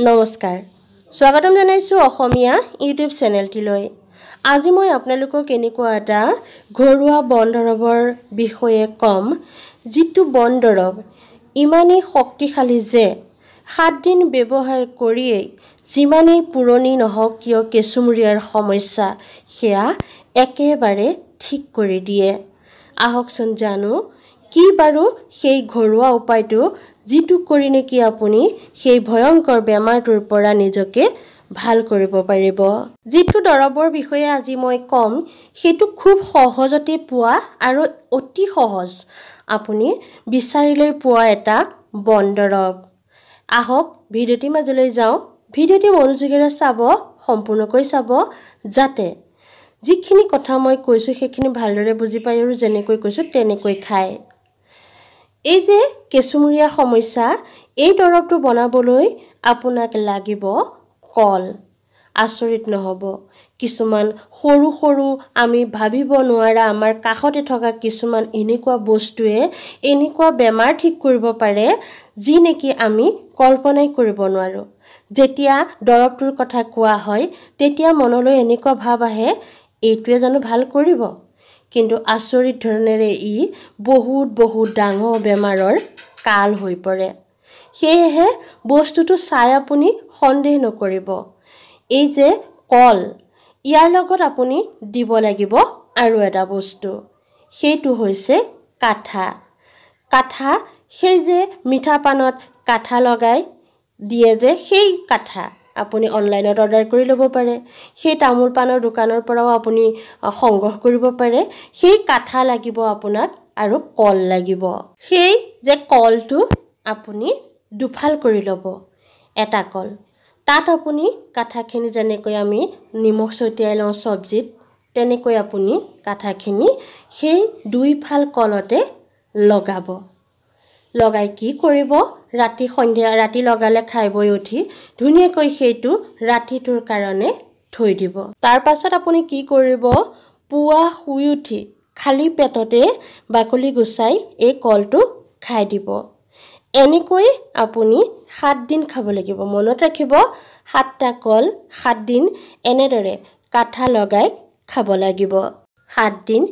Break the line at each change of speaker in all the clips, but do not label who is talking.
নমস্কাৰ স্বাগতম জনাইছোঁ অসমীয়া ইউটিউব চেনেলটিলৈ আজি মই আপোনালোকক এনেকুৱা এটা ঘৰুৱা বন দৰৱৰ বিষয়ে ক'ম যিটো বন দৰৱ ইমানেই শক্তিশালী যে সাতদিন ব্যৱহাৰ কৰিয়েই যিমানেই পুৰণি নহওক কিয় কেঁচুমূৰীয়াৰ সমস্যা সেয়া একেবাৰে ঠিক কৰি দিয়ে আহকচোন জানো কি বাৰু সেই ঘৰুৱা উপায়টো যিটো কৰি নেকি আপুনি সেই ভয়ংকৰ বেমাৰটোৰ পৰা নিজকে ভাল কৰিব পাৰিব যিটো দৰৱৰ বিষয়ে আজি মই ক'ম সেইটো খুব সহজতে পোৱা আৰু অতি সহজ আপুনি বিচাৰিলৈ পোৱা এটা বন দৰৱ আহক ভিডিঅ'টি মাজলৈ যাওঁ ভিডিঅ'টি মনোযোগেৰে চাব সম্পূৰ্ণকৈ চাব যাতে যিখিনি কথা মই কৈছোঁ সেইখিনি ভালদৰে বুজি পায় আৰু যেনেকৈ কৈছোঁ তেনেকৈ খায় এই যে কেঁচুমৰীয়া সমস্যা এই দৰৱটো বনাবলৈ আপোনাক লাগিব কল আচৰিত নহ'ব কিছুমান সৰু সৰু আমি ভাবিব নোৱাৰা আমাৰ কাষতে থকা কিছুমান এনেকুৱা বস্তুৱে এনেকুৱা বেমাৰ ঠিক কৰিব পাৰে যি নেকি আমি কল্পনাই কৰিব নোৱাৰোঁ যেতিয়া দৰৱটোৰ কথা কোৱা হয় তেতিয়া মনলৈ এনেকুৱা ভাৱ আহে এইটোৱে জানো ভাল কৰিব কিন্তু আচৰিত ধৰণেৰে ই বহুত বহুত ডাঙৰ বেমাৰৰ কাল হৈ পৰে সেয়েহে বস্তুটো চাই আপুনি সন্দেহ নকৰিব এই যে কল ইয়াৰ লগত আপুনি দিব লাগিব আৰু এটা বস্তু সেইটো হৈছে কাঠা কাঠা সেই যে মিঠা পাণত কাঠা লগাই দিয়ে যে সেই কাঠা আপুনি অনলাইনত অৰ্ডাৰ কৰি ল'ব পাৰে সেই তামোল পাণৰ দোকানৰ পৰাও আপুনি সংগ্ৰহ কৰিব পাৰে সেই কাঠা লাগিব আপোনাক আৰু কল লাগিব সেই যে কলটো আপুনি দুফাল কৰি ল'ব এটা কল তাত আপুনি কাঠাখিনি যেনেকৈ আমি নিমখ ছটিয়াই লওঁ চব্জিত তেনেকৈ আপুনি কাঠাখিনি সেই দুইফাল কলতে লগাব লগাই কি কৰিব ৰাতি সন্ধিয়া ৰাতি লগালে খাই বৈ উঠি ধুনীয়াকৈ সেইটো ৰাতিটোৰ কাৰণে থৈ দিব তাৰ পাছত আপুনি কি কৰিব পুৱা শুই উঠি খালী পেটতে বাকলি গুচাই এই কলটো খাই দিব এনেকৈ আপুনি সাতদিন খাব লাগিব মনত ৰাখিব সাতটা কল সাতদিন এনেদৰে কাঠা লগাই খাব লাগিব সাতদিন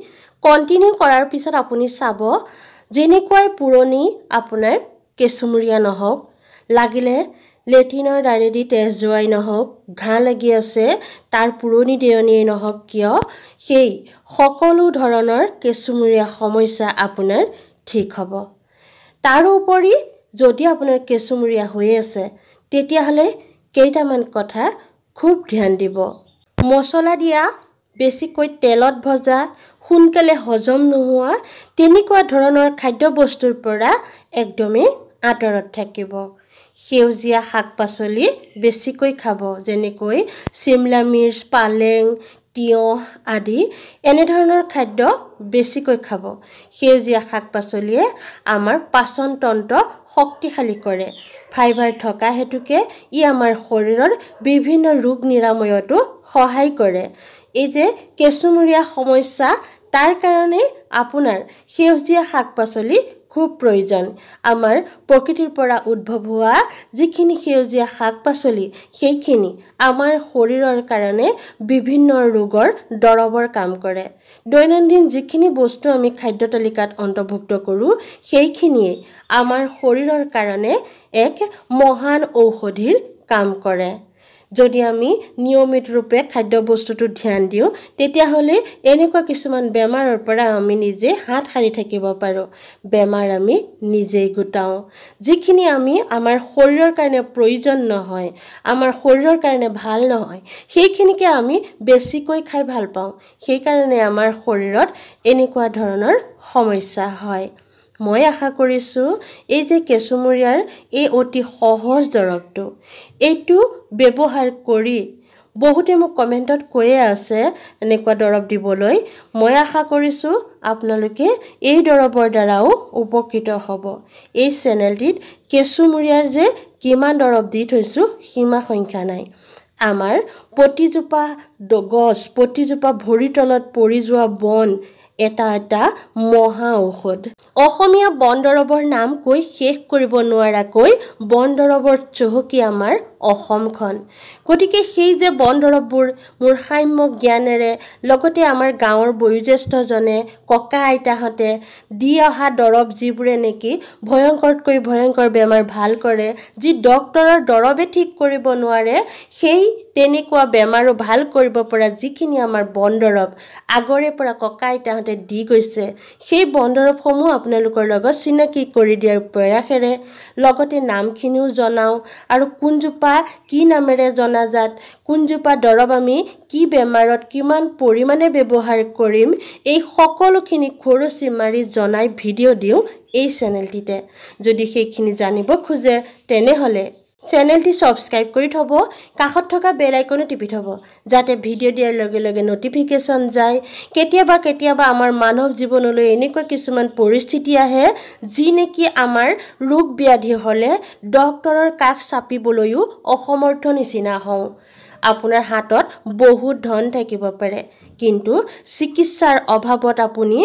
কণ্টিনিউ কৰাৰ পিছত আপুনি চাব যেনেকুৱাই পুৰণি আপোনাৰ কেঁচুমূৰীয়া নহওক লাগিলে লেট্ৰিনৰ দাৰেদি তেজ যোৱাই নহওক ঘাঁ লাগি আছে তাৰ পুৰণি দেৱনীয়ে নহওক কিয় সেই সকলো ধৰণৰ কেঁচুমূৰীয়া সমস্যা আপোনাৰ ঠিক হ'ব তাৰোপৰি যদি আপোনাৰ কেঁচুমূৰীয়া হৈ আছে তেতিয়াহ'লে কেইটামান কথা খুব ধ্যান দিব মচলা দিয়া বেছিকৈ তেলত ভজা সোনকালে হজম নোহোৱা তেনেকুৱা ধৰণৰ খাদ্যবস্তুৰ পৰা একদমেই আঁতৰত থাকিব সেউজীয়া শাক পাচলি বেছিকৈ খাব যেনেকৈ চিমলা মিৰ্চ পালেং তিয়ঁহ আদি এনেধৰণৰ খাদ্য বেছিকৈ খাব সেউজীয়া শাক পাচলিয়ে আমাৰ পাচনতন্ত্ৰ শক্তিশালী কৰে ফাইবাৰ থকা হেতুকে ই আমাৰ শৰীৰৰ বিভিন্ন ৰোগ নিৰাময়তো সহায় কৰে এই যে কেঁচুমূৰীয়া সমস্যা তাৰ কাৰণে আপোনাৰ সেউজীয়া শাক পাচলি খুব প্ৰয়োজন আমাৰ প্ৰকৃতিৰ পৰা উদ্ভৱ হোৱা যিখিনি সেউজীয়া শাক পাচলি সেইখিনি আমাৰ শৰীৰৰ কাৰণে বিভিন্ন ৰোগৰ দৰৱৰ কাম কৰে দৈনন্দিন যিখিনি বস্তু আমি খাদ্য তালিকাত অন্তৰ্ভুক্ত কৰোঁ সেইখিনিয়ে আমাৰ শৰীৰৰ কাৰণে এক মহান ঔষধিৰ কাম কৰে যদি আমি নিয়মিত ৰূপে খাদ্য বস্তুটো ধ্যান দিওঁ তেতিয়াহ'লে এনেকুৱা কিছুমান বেমাৰৰ পৰা আমি নিজে হাত সাৰি থাকিব পাৰোঁ বেমাৰ আমি নিজেই গোটাওঁ যিখিনি আমি আমাৰ শৰীৰৰ কাৰণে প্ৰয়োজন নহয় আমাৰ শৰীৰৰ কাৰণে ভাল নহয় সেইখিনিকে আমি বেছিকৈ খাই ভাল পাওঁ সেইকাৰণে আমাৰ শৰীৰত এনেকুৱা ধৰণৰ সমস্যা হয় মই আশা কৰিছোঁ এই যে কেঁচুমৰীয়াৰ এই অতি সহজ দৰৱটো এইটো ব্যৱহাৰ কৰি বহুতে মোক কমেণ্টত কৈয়ে আছে এনেকুৱা দৰৱ দিবলৈ মই আশা কৰিছোঁ আপোনালোকে এই দৰৱৰ দ্বাৰাও উপকৃত হ'ব এই চেনেলটিত কেঁচুমৰীয়াৰ যে কিমান দৰৱ দি থৈছোঁ সীমা সংখ্যা নাই আমাৰ প্ৰতিজোপা গছ প্ৰতিজোপা ভৰিৰ তলত পৰি যোৱা বন এটা এটা মহা ঔষধ অসমীয়া বন দৰৱৰ নাম কৈ শেষ কৰিব নোৱাৰাকৈ বন দৰৱৰ চহকী আমাৰ অসমখন গতিকে সেই যে বন দৰৱবোৰ মোৰ সাম্য জ্ঞানেৰে লগতে আমাৰ গাঁৱৰ বয়োজ্যেষ্ঠজনে ককা আইতাহঁতে দি অহা দৰৱ যিবোৰে নেকি ভয়ংকৰতকৈ ভয়ংকৰ বেমাৰ ভাল কৰে যি ডক্তৰৰ দৰৱে ঠিক কৰিব নোৱাৰে সেই তেনেকুৱা বেমাৰো ভাল কৰিব পৰা যিখিনি আমাৰ বন দৰৱ আগৰে পৰা ককা আইতাহঁতে দি গৈছে সেই বন দৰৱসমূহ আপোনালোকৰ লগত চিনাকি কৰি দিয়াৰ প্ৰয়াসেৰে লগতে নামখিনিও জনাওঁ আৰু কোনজোপা জোপা কি নামেৰে জনাজাত কোনজোপা দৰৱ আমি কি বেমাৰত কিমান পৰিমাণে ব্যৱহাৰ কৰিম এই সকলোখিনি খৰচি মাৰি জনাই ভিডিঅ' দিওঁ এই চেনেলটিতে যদি সেইখিনি জানিব খোজে তেনেহ'লে চেনেলটি সাবস্ক্রাইব করে থব কাষত থাকা বেল আইকনও টিপি থব যাতে ভিডিও দিয়ার লগে লগে নোটিফিকেশন যায় কেতিয়াবা কেতিয়াবা আমার মানব জীবনলৈ এনেকুৱা কিছুমান পৰিস্থিতি আহে যি নেকি আমাৰ ৰোগ ব্যাধি হলে ডক্টৰেৰ কাষ চাপিবলৈও অসমৰ্থ নিচিনা হওঁ আপোনাৰ হাতত বহুত ধন থাকিব পাৰে কিন্তু চিকিৎসাৰ অভাৱত আপুনি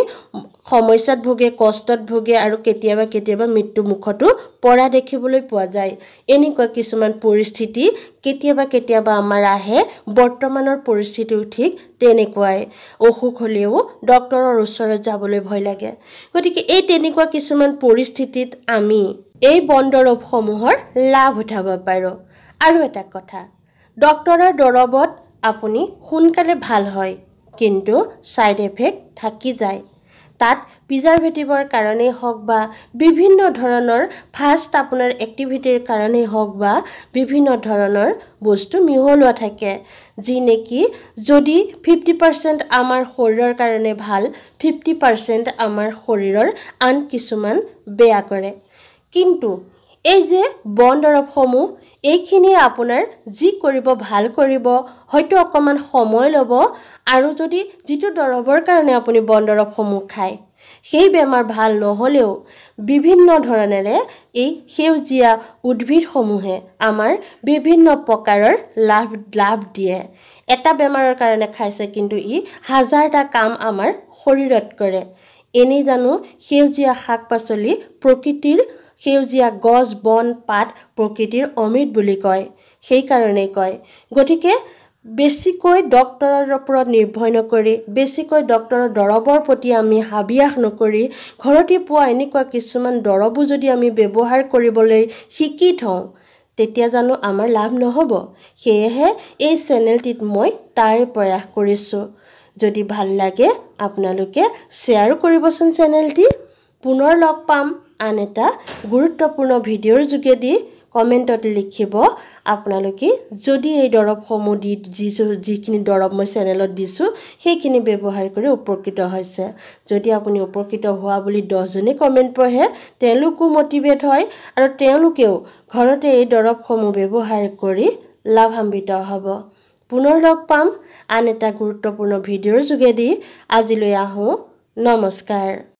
সমস্যাত ভোগে কষ্টত ভোগে আৰু কেতিয়াবা কেতিয়াবা মৃত্যুমুখতো পৰা দেখিবলৈ পোৱা যায় এনেকুৱা কিছুমান পৰিস্থিতি কেতিয়াবা কেতিয়াবা আমাৰ আহে বৰ্তমানৰ পৰিস্থিতিও ঠিক তেনেকুৱাই অসুখ হ'লেও ডক্তৰৰ ওচৰত যাবলৈ ভয় লাগে গতিকে এই তেনেকুৱা কিছুমান পৰিস্থিতিত আমি এই বন দৰৱসমূহৰ লাভ উঠাব পাৰোঁ আৰু এটা কথা ডক্তৰৰ দৰৱত আপুনি সোনকালে ভাল হয় কিন্তু ছাইড এফেক্ট থাকি যায় তাত প্ৰিজাৰ্ভেটিভৰ কাৰণেই হওক বা বিভিন্ন ধৰণৰ ফাষ্ট আপোনাৰ এক্টিভিটিৰ কাৰণেই হওক বা বিভিন্ন ধৰণৰ বস্তু মিহলোৱা থাকে যি নেকি যদি ফিফটি পাৰ্চেণ্ট আমাৰ শৰীৰৰ কাৰণে ভাল ফিফটি পাৰ্চেণ্ট আমাৰ শৰীৰৰ আন কিছুমান বেয়া কৰে কিন্তু এই যে বন দৰৱসমূহ এইখিনিয়ে আপোনাৰ যি কৰিব ভাল কৰিব হয়তো অকণমান সময় ল'ব আৰু যদি যিটো দৰৱৰ কাৰণে আপুনি বন দৰৱসমূহ খায় সেই বেমাৰ ভাল নহ'লেও বিভিন্ন ধৰণেৰে এই সেউজীয়া উদ্ভিদসমূহে আমাৰ বিভিন্ন প্ৰকাৰৰ লাভ লাভ দিয়ে এটা বেমাৰৰ কাৰণে খাইছে কিন্তু ই হাজাৰটা কাম আমাৰ শৰীৰত কৰে এনেই জানো সেউজীয়া শাক পাচলি প্ৰকৃতিৰ সেউজীয়া গছ বন পাত প্ৰকৃতিৰ অমৃত বুলি কয় সেইকাৰণেই কয় গতিকে বেছিকৈ ডক্তৰৰ ওপৰত নিৰ্ভৰ নকৰি বেছিকৈ ডক্তৰৰ দৰৱৰ প্ৰতি আমি হাবিয়াস নকৰি ঘৰতে পোৱা এনেকুৱা কিছুমান দৰৱো যদি আমি ব্যৱহাৰ কৰিবলৈ শিকি থওঁ তেতিয়া জানো আমাৰ লাভ নহ'ব সেয়েহে এই চেনেলটিত মই তাৰে প্ৰয়াস কৰিছোঁ যদি ভাল লাগে আপোনালোকে শ্বেয়াৰো কৰিবচোন চেনেলটি পুনৰ লগ পাম আন এটা গুৰুত্বপূৰ্ণ ভিডিঅ'ৰ যোগেদি কমেণ্টত লিখিব আপোনালোকে যদি এই দৰৱসমূহ দি দিছোঁ যিখিনি দৰৱ মই চেনেলত দিছোঁ সেইখিনি ব্যৱহাৰ কৰি উপকৃত হৈছে যদি আপুনি উপকৃত হোৱা বুলি দহজনী কমেণ্ট পঢ়ে তেওঁলোকো মটিভেট হয় আৰু তেওঁলোকেও ঘৰতে এই দৰৱসমূহ ব্যৱহাৰ কৰি লাভান্বিত হ'ব পুনৰ লগ পাম আন এটা গুৰুত্বপূৰ্ণ ভিডিঅ'ৰ যোগেদি আজিলৈ আহোঁ নমস্কাৰ